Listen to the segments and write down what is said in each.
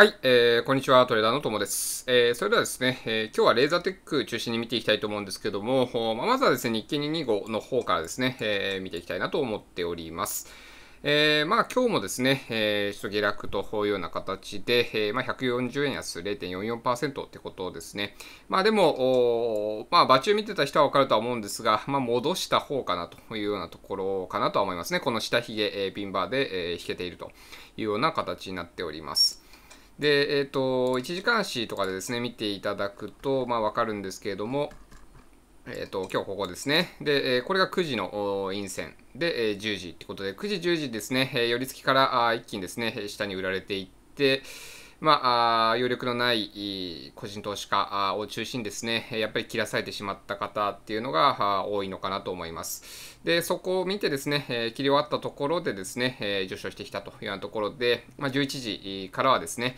はい、えー、こんにちは、トレーダーの友です。えー、それではですね、えー、今日はレーザーテック中心に見ていきたいと思うんですけども、ままずはですね、日経225の方からですね、えー、見ていきたいなと思っております。えー、まあ今日もですね、えー、ちょっと下落というような形で、えー、まあ140円安0.44%ってことですね。まあでも、まあ場中見てた人はわかるとは思うんですが、まあ戻した方かなというようなところかなとは思いますね。この下髭、えー、ピンバーで、えー、引けているというような形になっております。で、えっ、ー、と、1時間足とかでですね、見ていただくと、まあ、わかるんですけれども、えっ、ー、と、今日ここですね。で、えこれが9時の陰線で、え10時ってことで、9時、10時ですね、え寄り付きからあ一気にですね、下に売られていって、まあ、余力のない個人投資家を中心にですね、やっぱり切らされてしまった方っていうのが多いのかなと思います。で、そこを見てですね、切り終わったところでですね、上昇してきたというようなところで、まあ、11時からはですね、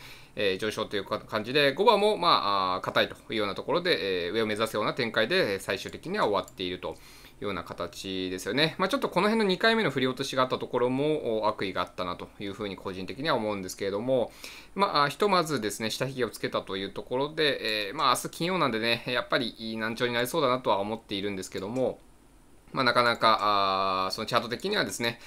上昇という感じで、5番もまあ、硬いというようなところで、上を目指すような展開で最終的には終わっていると。ような形ですよね。まあ、ちょっとこの辺の2回目の振り落としがあったところも悪意があったなというふうに個人的には思うんですけれども、まあ、ひとまずですね、下髭をつけたというところで、えー、まあ、明日金曜なんでね、やっぱり難聴になりそうだなとは思っているんですけども、まあ、なかなか、あそのチャート的にはですね、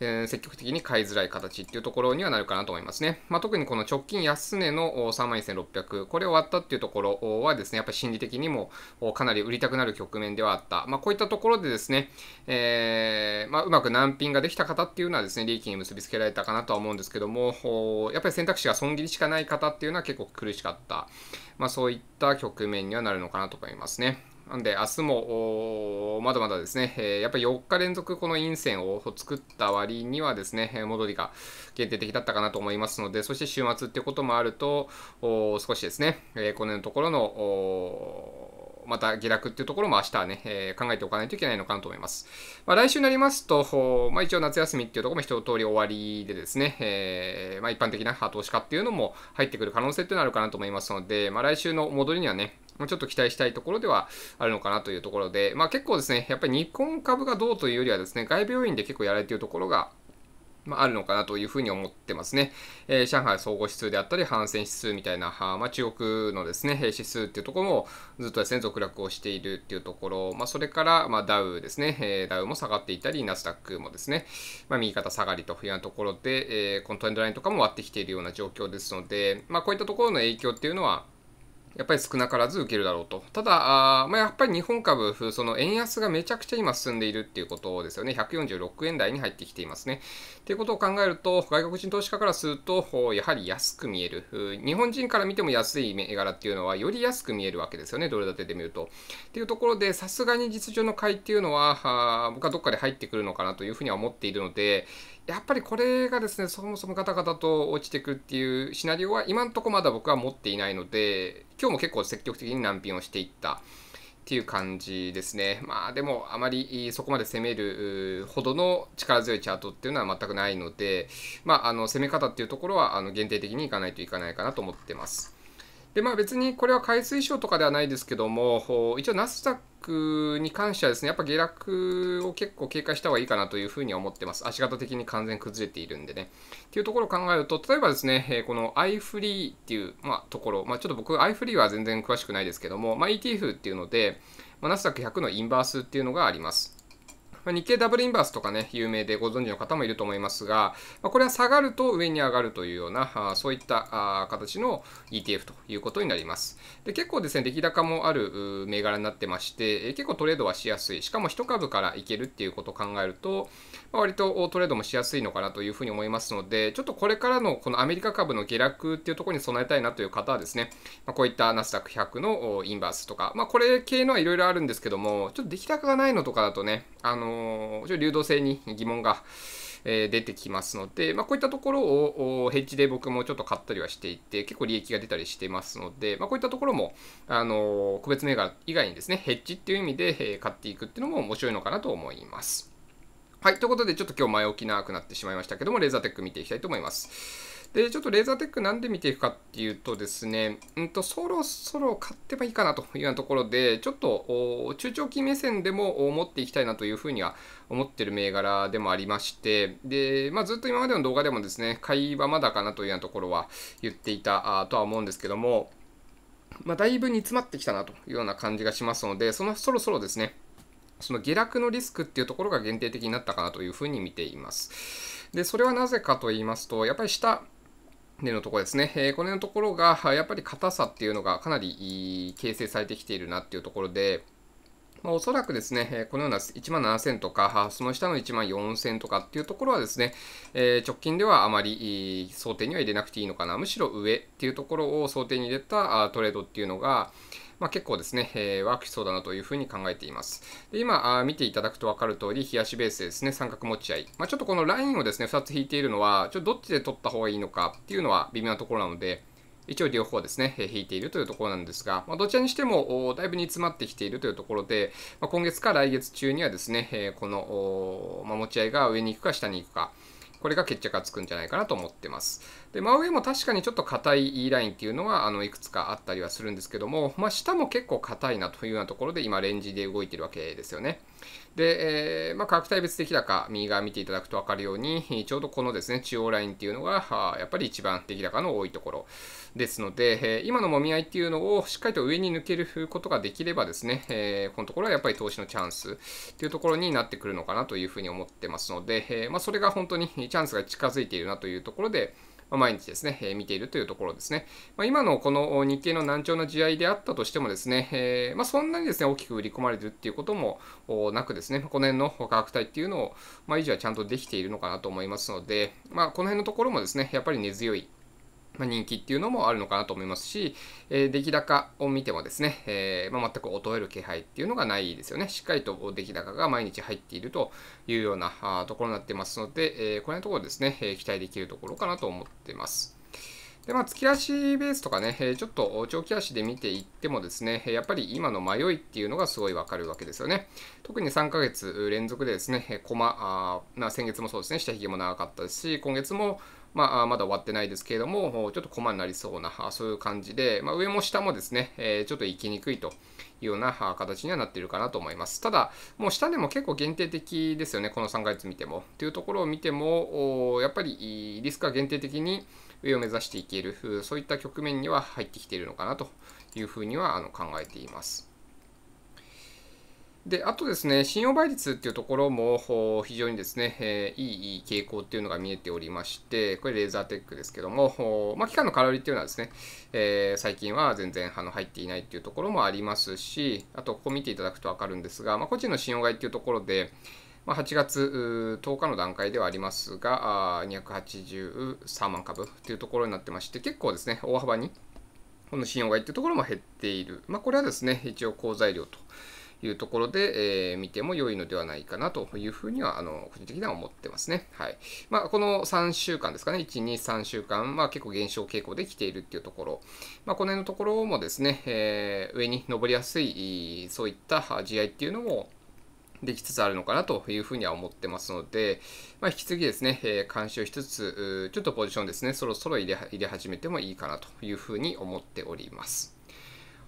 えー、積極的に買いづらい形っていうところにはなるかなと思いますね。まあ、特にこの直近安値の31,600、これ終わったっていうところはですね、やっぱり心理的にもかなり売りたくなる局面ではあった。まあ、こういったところでですね、えー、まあ、うまく難品ができた方っていうのはですね、利益に結びつけられたかなとは思うんですけども、やっぱり選択肢が損切りしかない方っていうのは結構苦しかった。まあ、そういった局面にはなるのかなと思いますね。なんで、明日もまだまだですね、えー、やっぱり4日連続この陰線を作った割にはですね、戻りが限定的だったかなと思いますので、そして週末っていうこともあると、少しですね、えー、こののところの、また下落っていうところも明日はね、えー、考えておかないといけないのかなと思います。まあ、来週になりますと、まあ、一応夏休みっていうところも一通り終わりでですね、えー、まあ、一般的な投資家っていうのも入ってくる可能性っていうのあるかなと思いますので、まあ、来週の戻りにはね、もうちょっと期待したいところではあるのかなというところで、まあ結構ですね、やっぱり日本株がどうというよりはですね、外部要因で結構やられているところがまあ、あるのかなというふうに思ってますね。えー、上海総合指数であったり、反戦指数みたいな、まあ、中国のですね、指数っていうところもずっとですね、続落をしているっていうところ、まあ、それから、まあ、ダウですね、えー、ダウも下がっていたり、ナスダックもですね、まあ、右肩下がりというようなところで、えー、このトレンドラインとかも割ってきているような状況ですので、まあ、こういったところの影響っていうのは、やっぱり少なからず受けるだろうと。ただ、あまあ、やっぱり日本株、その円安がめちゃくちゃ今進んでいるっていうことですよね。146円台に入ってきていますね。っていうことを考えると、外国人投資家からすると、やはり安く見える。日本人から見ても安い銘柄っていうのは、より安く見えるわけですよね。どれだけで見ると。っていうところで、さすがに実情の買いっていうのは、僕はどっかで入ってくるのかなというふうには思っているので、やっぱりこれがですね、そもそもガタガタと落ちていくっていうシナリオは今んとこまだ僕は持っていないので、今日も結構積極的に難品をしていったっていう感じですね。まあでもあまりそこまで攻めるほどの力強いチャートっていうのは全くないので、まああの攻め方っていうところはあの限定的にいかないといかないかなと思ってます。でまあ、別にこれは海水省とかではないですけども、一応ナスダックに関してはですね、やっぱ下落を結構警戒した方がいいかなというふうに思ってます。足型的に完全崩れているんでね。っていうところを考えると、例えばですね、この iFree っていう、まあ、ところ、まあ、ちょっと僕 iFree は全然詳しくないですけども、まあ、ETF っていうので、まナスダック100のインバースっていうのがあります。まあ、日経ダブルインバースとかね、有名でご存知の方もいると思いますが、まあ、これは下がると上に上がるというような、あそういったあ形の ETF ということになります。で結構ですね、出来高もある銘柄になってまして、え結構トレードはしやすい。しかも1株からいけるっていうことを考えると、まあ、割とトレードもしやすいのかなというふうに思いますので、ちょっとこれからのこのアメリカ株の下落っていうところに備えたいなという方はですね、まあ、こういったナスダック100のインバースとか、まあ、これ系のはいろいろあるんですけども、ちょっと出来高がないのとかだとね、あののちょ流動性に疑問が、え出てきますので、まあ、こういったところをヘッジで僕もちょっと買ったりはしていて、結構利益が出たりしてますので、まあ、こういったところも、あの個別銘柄以外にですね、ヘッジっていう意味で買っていくっていうのも面白いのかなと思います。はい、ということで、ちょっと今日前置き長くなってしまいましたけども、レーザーテック見ていきたいと思います。で、ちょっとレーザーテックなんで見ていくかっていうとですね、うんと、そろそろ買ってばいいかなというようなところで、ちょっと中長期目線でも持っていきたいなというふうには思ってる銘柄でもありまして、で、まあ、ずっと今までの動画でもですね、買いはまだかなというようなところは言っていたとは思うんですけども、まあ、だいぶ煮詰まってきたなというような感じがしますので、そのそろそろですね、その下落のリスクっていうところが限定的になったかなというふうに見ています。で、それはなぜかと言いますと、やっぱり下、でのところですね、えこれのところが、やっぱり硬さっていうのがかなり形成されてきているなっていうところで、まあ、おそらくですね、このような1万7000とか、その下の1万4000とかっていうところはですね、え直近ではあまり想定には入れなくていいのかな、むしろ上っていうところを想定に入れたトレードっていうのが、まあ、結構ですね、えー、ワークしそうだなというふうに考えています。で今あ、見ていただくと分かる通り、冷やしベースですね、三角持ち合い。まあ、ちょっとこのラインをですね、2つ引いているのは、ちょっとどっちで取った方がいいのかっていうのは微妙なところなので、一応両方ですね、引いているというところなんですが、まどちらにしてもだいぶ煮詰まってきているというところで、ま今月か来月中にはですね、この、ま持ち合いが上に行くか下に行くか、これが決着がつくんじゃないかなと思ってます。で、真上も確かにちょっと硬い E ラインっていうのは、あの、いくつかあったりはするんですけども、まあ、下も結構硬いなというようなところで、今、レンジで動いてるわけですよね。で、えー、まあ、価格帯別的高、右側見ていただくと分かるように、ちょうどこのですね、中央ラインっていうのが、やっぱり一番出来高の多いところですので、え今のもみ合いっていうのをしっかりと上に抜けることができればですね、えこのところはやっぱり投資のチャンスっていうところになってくるのかなというふうに思ってますので、えまあ、それが本当にチャンスが近づいているなというところで、毎日ですね、え見ているというところですね。ま今のこの日経の難聴な地合いであったとしてもですね、えー、まそんなにですね、大きく売り込まれてるっていうこともなくですね、この辺の価格帯っていうのを、まあ維持はちゃんとできているのかなと思いますので、まあ、この辺のところもですね、やっぱり根強いま人気っていうのもあるのかなと思いますし、えー、出来高を見てもですね、えー、まあ、全く衰える気配っていうのがないですよね。しっかりと出来高が毎日入っているというようなところになってますので、えー、このところですね、え期待できるところかなと思ってます。で、まあ、月足ベースとかね、ちょっと長期足で見ていってもですね、やっぱり今の迷いっていうのがすごいわかるわけですよね。特に3ヶ月連続でですね、コマ、あまあ、先月もそうですね、下髭も長かったですし、今月もまあ、まだ終わってないですけれども、ちょっとコマになりそうな、そういう感じで、まあ、上も下もですね、えちょっと行きにくいというような形にはなっているかなと思います。ただ、もう下でも結構限定的ですよね、この3ヶ月見ても。というところを見ても、やっぱりリスクは限定的に上を目指していける、そういった局面には入ってきているのかなというふうにはあの考えています。であとですね、信用倍率っていうところも非常にですね、えー、いい傾向っていうのが見えておりまして、これレーザーテックですけども、まあ、期間の空売りっていうのはですね、えー、最近は全然あの入っていないっていうところもありますし、あとここ見ていただくとわかるんですが、まあ、個人の信用買いっていうところで、まあ、8月10日の段階ではありますが、283万株っていうところになってまして、結構ですね、大幅にこの信用買いっていうところも減っている。まあ、これはですね、一応好材料と。いうところで、えー、見ても良いのではないかなというふうには、あの、個人的には思ってますね。はい。まあ、この3週間ですかね、1、2、3週間、まあ結構減少傾向で来ているっていうところ、まあ、この辺のところもですね、えー、上に上りやすい、そういった地合いっていうのも、できつつあるのかなというふうには思ってますので、まあ、引き続きですね、えー、監視をしつつ、ちょっとポジションですね、そろそろ入れ入れ始めてもいいかなというふうに思っております。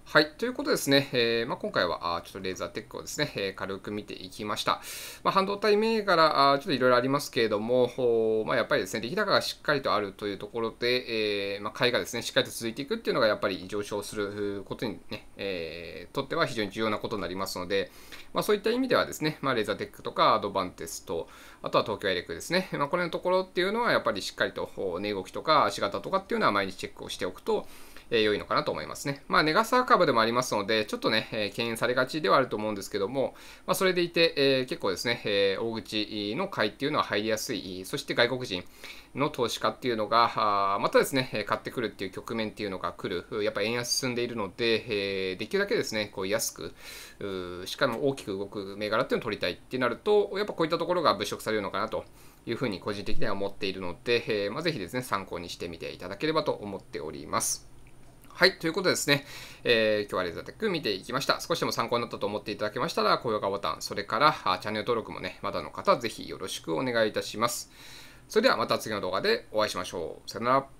はい。ということですね。えー、まあ、今回は、あちょっとレーザーテックをですね、えー、軽く見ていきました。まあ、半導体銘柄、あちょっといろいろありますけれども、まあ、やっぱりですね、出来高がしっかりとあるというところで、えー、まあ、買いがですね、しっかりと続いていくっていうのが、やっぱり上昇することにね、えー、とっては非常に重要なことになりますので、まあ、そういった意味ではですね、まあ、レーザーテックとかアドバンテスト、あとは東京エレクですね。まあ、これのところっていうのは、やっぱりしっかりと、値動きとか足型とかっていうのは毎日チェックをしておくと、えー、良いのかなと思いますね。まあ、ネガサー株でもありますので、ちょっとね、えー、敬遠されがちではあると思うんですけども、まあ、それでいて、えー、結構ですね、えー、大口の買いっていうのは入りやすい、そして外国人の投資家っていうのが、またですね、買ってくるっていう局面っていうのが来る、やっぱ円安進んでいるので、えー、できるだけですね、こう安く、しかも大きく動く銘柄っていうのを取りたいってなると、やっぱこういったところが物色されるのかなと。いうふうに個人的には思っているので、えー、まあ、ぜひですね、参考にしてみていただければと思っております。はい、ということですね、えー、今日はレーザーテック見ていきました。少しでも参考になったと思っていただけましたら、高評価ボタン、それからチャンネル登録もね、まだの方、ぜひよろしくお願いいたします。それではまた次の動画でお会いしましょう。さよなら。